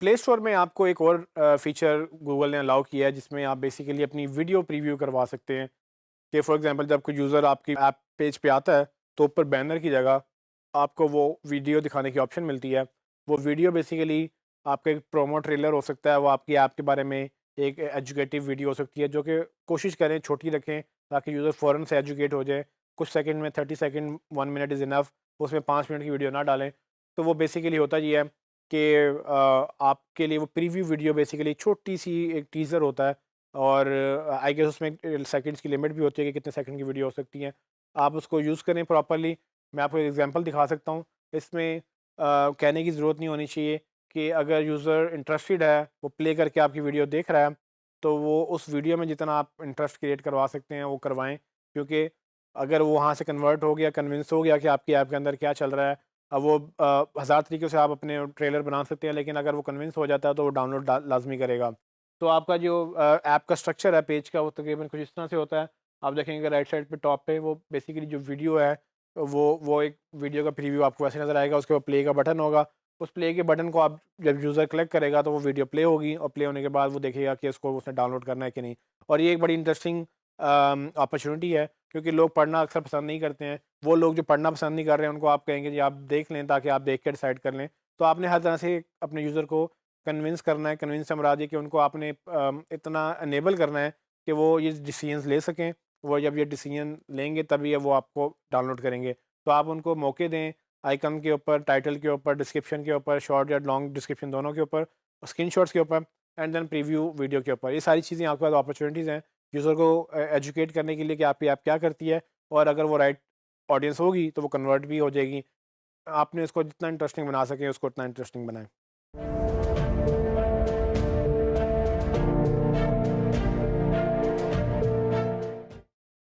play store में आपको एक और फीचर गूगल ने अलाउ किया है जिसमें आप बेसिकली अपनी वीडियो प्रीव्यू करवा सकते हैं कि फॉर एग्जांपल जब कोई यूज़र आपकी ऐप पेज पे आता है तो ऊपर बैनर की जगह आपको वो वीडियो दिखाने की ऑप्शन मिलती है वो वीडियो बेसिकली आपका एक प्रोमो ट्रेलर हो सकता है वो आपकी ऐप के बारे में एक एजुकेटिव वीडियो हो सकती है जो कि कोशिश करें छोटी रखें ताकि यूज़र फ़ौरन से एजुकेट हो जाए कुछ सेकेंड में thirty second one minute is enough उसमें पाँच मिनट की वीडियो ना डालें तो वो बेसिकली होता ही है कि आपके लिए वो प्रीव्यू वीडियो बेसिकली छोटी सी एक टीज़र होता है और आई गेस उसमें सेकंड्स की लिमिट भी होती है कि कितने सेकंड की वीडियो हो सकती हैं आप उसको यूज़ करें प्रॉपरली मैं आपको एग्जांपल दिखा सकता हूँ इसमें आ, कहने की ज़रूरत नहीं होनी चाहिए कि अगर यूज़र इंटरेस्टेड है वो प्ले करके आपकी वीडियो देख रहा है तो वो उस वीडियो में जितना आप इंटरेस्ट क्रिएट करवा सकते हैं वो करवाएँ क्योंकि अगर वो वहाँ से कन्वर्ट हो गया कन्विंस हो गया कि आपकी ऐप के अंदर क्या चल रहा है वो हज़ार तरीके से आप अपने ट्रेलर बना सकते हैं लेकिन अगर वो कन्विंस हो जाता है तो वो डाउनलोड लाजमी करेगा तो आपका जो ऐप का स्ट्रक्चर है पेज का वो तकरीबन कुछ इस तरह से होता है आप देखेंगे राइट साइड पे टॉप पे वो बेसिकली जो वीडियो है वो वो एक वीडियो का प्रीव्यू आपको वैसे नज़र आएगा उसके बाद प्ले का बटन होगा उस प्ले के बटन को आप जब यूज़र क्लिक करेगा तो वो वीडियो प्ले होगी और प्ले होने के बाद वो देखेगा कि उसको उसने डाउनलोड करना है कि नहीं और ये एक बड़ी इंटरेस्टिंग अपॉर्चुनिटी है क्योंकि लोग पढ़ना अक्सर पसंद नहीं करते हैं वो लोग जो पढ़ना पसंद नहीं कर रहे हैं उनको आप कहेंगे जी आप देख लें ताकि आप देख के डिसाइड कर लें तो आपने हर तरह से अपने यूज़र को कन्विंस करना है कन्विंस से मराज कि उनको आपने इतना इनेबल करना है कि वो ये डिसीजन ले सकें वो जब ये डिसीजन लेंगे तभी वो आपको डाउनलोड करेंगे तो आप उनको मौके दें आइकन के ऊपर टाइटल के ऊपर डिस्क्रिप्शन के ऊपर शॉर्ट या लॉन्ग डिस्क्रिप्शन दोनों के ऊपर स्क्रीन के ऊपर एंड देन प्रीव्यू वीडियो के ऊपर ये सारी चीज़ें आपके पास अपॉर्चुनिटीज़ हैं यूज़र को एजुकेट करने के लिए कि आपकी ऐप आप क्या करती है और अगर वो राइट ऑडियंस होगी तो वो कन्वर्ट भी हो जाएगी आपने इसको जितना इंटरेस्टिंग बना सकें उसको उतना इंटरेस्टिंग बनाएं